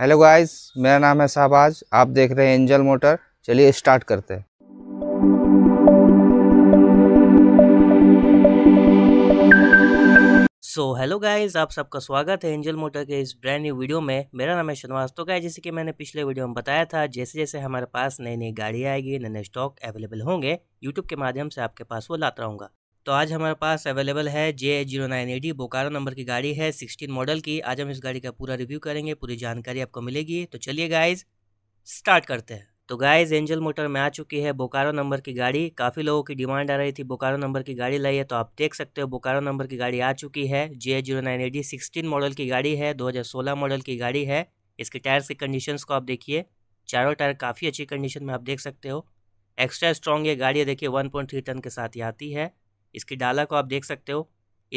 hello guys मेरा नाम है शाहबाज आप देख रहे हैं एंजल मोटर चलिए स्टार्ट करते हैं सो हेलो गाइस आप सबका स्वागत है एंजल मोटर के इस ब्रांड न्यू वीडियो में मेरा नाम है शनवास तो गाय जैसे कि मैंने पिछले वीडियो में बताया था जैसे जैसे हमारे पास नई नई गाड़ियाँ आएगी नए नए स्टॉक अवेलेबल होंगे यूट्यूब के माध्यम से आपके पास वो लाता रहूँगा तो आज हमारे पास अवेलेबल है J zero nine eighty Bokaro number की गाड़ी है सिक्सटीन मॉडल की आज हम इस गाड़ी का पूरा रिव्यू करेंगे पूरी जानकारी आपको मिलेगी तो चलिए गाइज स्टार्ट करते हैं तो गाइज एंजल मोटर में आ चुकी है बोकारो नंबर की गाड़ी काफ़ी लोगों की डिमांड आ रही थी बोकारो नंबर की गाड़ी लाई है तो आप देख सकते हो बोकारो नंबर की गाड़ी आ चुकी है J zero nine eighty sixteen model की गाड़ी है 2016 मॉडल की गाड़ी है इसके टायर्स की कंडीशंस को आप देखिए चारों टायर काफ़ी अच्छी कंडीशन में आप देख सकते हो एक्स्ट्रा स्ट्रॉन्ग ये गाड़ी देखिए वन टन के साथ ही आती है इसकी डाला को आप देख सकते हो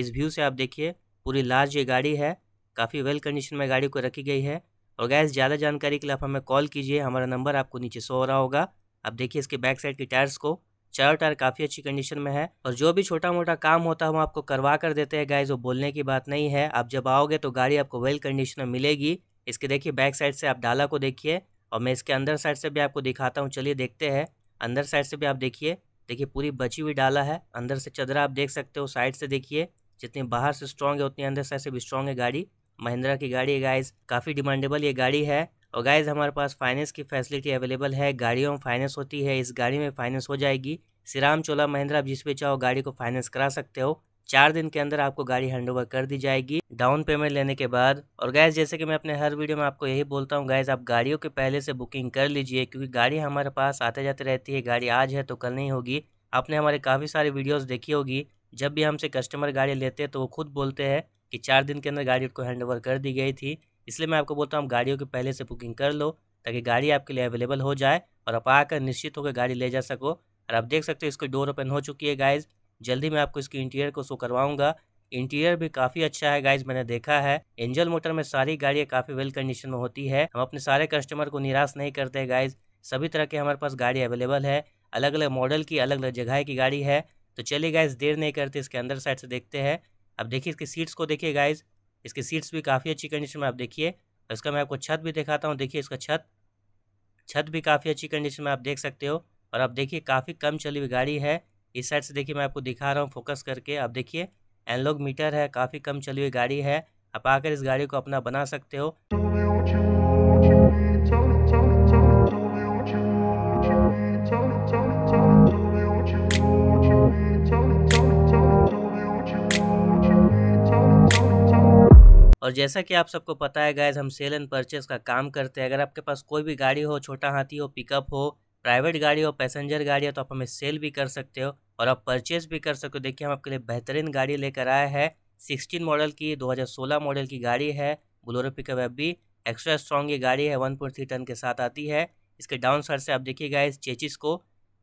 इस व्यू से आप देखिए पूरी लार्ज ये गाड़ी है काफ़ी वेल कंडीशन में गाड़ी को रखी गई है और गैस ज़्यादा जानकारी के लिए आप हमें कॉल कीजिए हमारा नंबर आपको नीचे सो हो रहा होगा आप देखिए इसके बैक साइड के टायर्स को चारों टायर काफ़ी अच्छी कंडीशन में है और जो भी छोटा मोटा काम होता है हम आपको करवा कर देते हैं गैस वो बोलने की बात नहीं है आप जब आओगे तो गाड़ी आपको वेल कंडीशन में मिलेगी इसके देखिए बैक साइड से आप डाला को देखिए और मैं इसके अंदर साइड से भी आपको दिखाता हूँ चलिए देखते हैं अंदर साइड से भी आप देखिए देखिए पूरी बची हुई डाला है अंदर से चदरा आप देख सकते हो साइड से देखिए जितनी बाहर से स्ट्रॉन्ग है उतनी अंदर से भी स्ट्रॉन्ग है गाड़ी महिंद्रा की गाड़ी है गाइज काफ़ी डिमांडेबल ये गाड़ी है और गाइज हमारे पास फाइनेंस की फैसिलिटी अवेलेबल है गाड़ियों में फाइनेंस होती है इस गाड़ी में फाइनेंस हो जाएगी श्रीराम चोला महिंद्रा आप जिस पे चाहो गाड़ी को फाइनेंस करा सकते हो चार दिन के अंदर आपको गाड़ी हैंड ओवर कर दी जाएगी डाउन पेमेंट लेने के बाद और गैस जैसे कि मैं अपने हर वीडियो में आपको यही बोलता हूँ गैस आप गाड़ियों के पहले से बुकिंग कर लीजिए क्योंकि गाड़ी हमारे पास आते जाते रहती है गाड़ी आज है तो कल नहीं होगी आपने हमारे काफ़ी सारी वीडियोज़ देखी होगी जब भी हमसे कस्टमर गाड़ी लेते हैं तो वो खुद बोलते हैं कि चार दिन के अंदर गाड़ी को हैंड ओवर कर दी गई थी इसलिए मैं आपको बोलता हूँ गाड़ियों की पहले से बुकिंग कर लो ताकि गाड़ी आपके लिए अवेलेबल हो जाए और आप आकर निश्चित होकर गाड़ी ले जा सको और आप देख सकते हो इसको डोर ओपन हो चुकी है गाइज़ जल्दी मैं आपको इसकी इंटीरियर को शो करवाऊंगा इंटीरियर भी काफ़ी अच्छा है गाइज मैंने देखा है एंजल मोटर में सारी गाड़ियाँ काफ़ी वेल कंडीशन में होती है हम अपने सारे कस्टमर को निराश नहीं करते गाइज सभी तरह के हमारे पास गाड़ी अवेलेबल है अलग अलग मॉडल की अलग अलग जगह की गाड़ी है तो चलिए गाइज देर नहीं करते इसके अंदर साइड से देखते हैं अब देखिए इसकी सीट्स को देखिए गाइज इसकी सीट्स भी काफ़ी अच्छी कंडीशन में आप देखिए इसका मैं आपको छत भी दिखाता हूँ देखिए इसका छत छत भी काफ़ी अच्छी कंडीशन में आप देख सकते हो और आप देखिए काफ़ी कम चली हुई गाड़ी है इस साइड से देखिए मैं आपको दिखा रहा हूँ फोकस करके आप देखिए एनलॉग मीटर है काफ़ी कम चली हुई गाड़ी है आप आकर इस गाड़ी को अपना बना सकते हो और जैसा कि आप सबको पता है गैज हम सेल एंड परचेज का काम करते हैं अगर आपके पास कोई भी गाड़ी हो छोटा हाथी हो पिकअप हो प्राइवेट गाड़ी हो पैसेंजर गाड़ी हो तो आप हमें सेल भी कर सकते हो और आप परचेज भी कर सकते हो देखिए हम आपके लिए बेहतरीन गाड़ी लेकर आए हैं सिक्सटीन मॉडल की दो मॉडल की गाड़ी है Bolero pickup F B extra strong ये गाड़ी है वन टन के साथ आती है इसके डाउन साइड से आप देखिएगा इस चेचिस को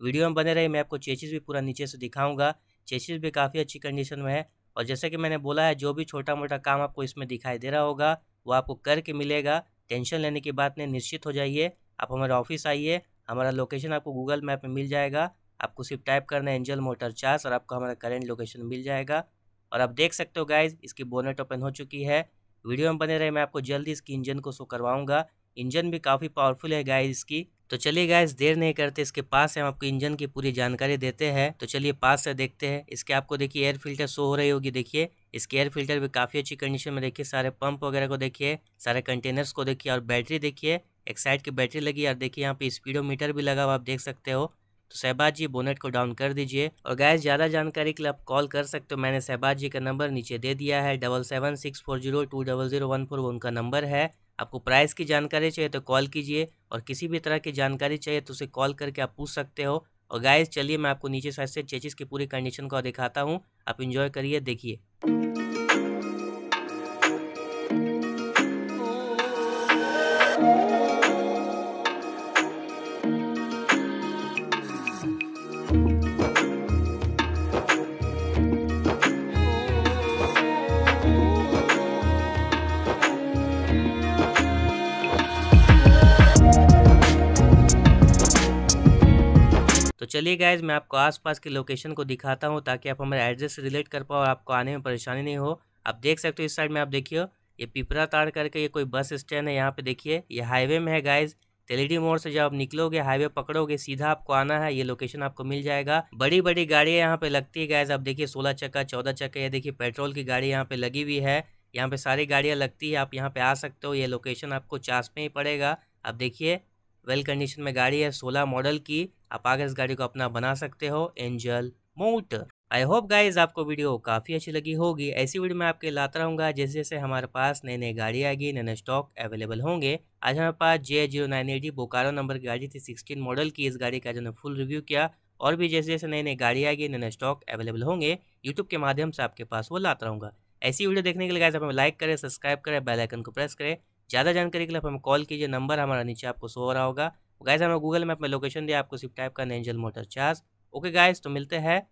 वीडियो में बने रहे मैं आपको चेचिस भी पूरा नीचे से दिखाऊंगा चेचिस भी काफ़ी अच्छी कंडीशन में है और जैसे कि मैंने बोला है जो भी छोटा मोटा काम आपको इसमें दिखाई दे रहा होगा वो आपको करके मिलेगा टेंशन लेने की बात नहीं निश्चित हो जाइए आप हमारे ऑफिस आइए हमारा लोकेशन आपको गूगल मैप में मिल जाएगा आपको सिर्फ टाइप करना है एंजल मोटर चार्स और आपको हमारा करेंट लोकेशन मिल जाएगा और आप देख सकते हो गाइज इसकी बोनेट ओपन हो चुकी है वीडियो में बने रहे मैं आपको जल्दी इसकी इंजन को शो करवाऊंगा इंजन भी काफ़ी पावरफुल है गाइज इसकी तो चलिए गाइज देर नहीं करते इसके पास से हम आपको इंजन की पूरी जानकारी देते हैं तो चलिए पास से देखते हैं इसके आपको देखिए एयर फिल्टर शो हो रही होगी देखिए इसके एयर फिल्टर भी काफ़ी अच्छी कंडीशन में देखिए सारे पंप वगैरह को देखिए सारे कंटेनर्स को देखिए और बैटरी देखिए एक्साइड की बैटरी लगी और देखिए यहाँ पे स्पीडोमीटर भी लगा हुआ आप देख सकते हो तो सहबाज जी बोनेट को डाउन कर दीजिए और गैस ज़्यादा जानकारी के लिए आप कॉल कर सकते हो मैंने सहबाज जी का नंबर नीचे दे दिया है double seven six four zero two double zero one four वो उनका नंबर है आपको प्राइस की जानकारी चाहिए तो कॉल कीजिए और किसी भी तरह की जानकारी चाहिए तो उसे कॉल करके आप पूछ सकते हो और गैस चलिए मैं आपको नीचे साइड से चेचिस की पूरी कंडीशन को दिखाता हूँ आप इन्जॉय करिए देखिए तो चलिए गाइज मैं आपको आसपास के लोकेशन को दिखाता हूँ ताकि आप हमारे एड्रेस से रिलेट कर पाओ और आपको आने में परेशानी नहीं हो आप देख सकते हो इस साइड में आप देखिए ये पिपरा ताड़ करके ये कोई बस स्टैंड है यहाँ पे देखिए ये हाईवे में है गाइज तेलीडी मोड़ से जब आप निकलोगे हाईवे पकड़ोगे सीधा आपको आना है ये लोकेशन आपको मिल जाएगा बड़ी बड़ी गाड़ियाँ यहाँ पे लगती है गाइज आप देखिए सोलह चक्का चौदह चक्का ये देखिए पेट्रोल की गाड़ी यहाँ पे लगी हुई है यहाँ पे सारी गाड़ियाँ लगती है आप यहाँ पे आ सकते हो ये लोकेशन आपको चास में ही पड़ेगा आप देखिए वेल कंडीशन में गाड़ी है सोलह मॉडल की आप आगे इस गाड़ी को अपना बना सकते हो Angel Motor I hope guys आपको वीडियो काफ़ी अच्छी लगी होगी ऐसी वीडियो मैं आपके लाता रहूँगा जैसे जैसे हमारे पास नए नए गाड़ी आएगी नए नए स्टॉक अवेलेबल होंगे आज हमारे पास J zero nine eighty Bokaro number की गाड़ी थी सिक्सटीन मॉडल की इस गाड़ी का जो फुल रिव्यू किया और भी जैसे जैसे नए नए गाड़ी आएगी नए नए स्टॉक अवेलेबल होंगे यूट्यूब के माध्यम से आपके पास वो लाता रहूँगा ऐसी वीडियो देखने के लिए गाइज आप हमें लाइक करें सब्सक्राइब करें बेलाइकन को प्रेस करें ज़्यादा जानकारी के लिए आप हमें कॉल कीजिए नंबर हमारा नीचे आपको सो हो रहा होगा गाइज़ हमें गूगल मैप में लोकेशन दिया आपको सिर्फ टाइप करना Angel Motor charge okay guys तो मिलते हैं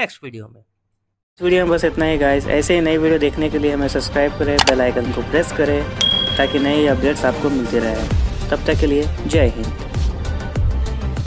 नेक्स्ट वीडियो में इस वीडियो में बस इतना ही गाइज ऐसे ही नई वीडियो देखने के लिए हमें सब्सक्राइब करें बेल आइकन को प्रेस करें ताकि नए अपडेट्स आपको मिलते रहे तब तक के लिए जय हिंद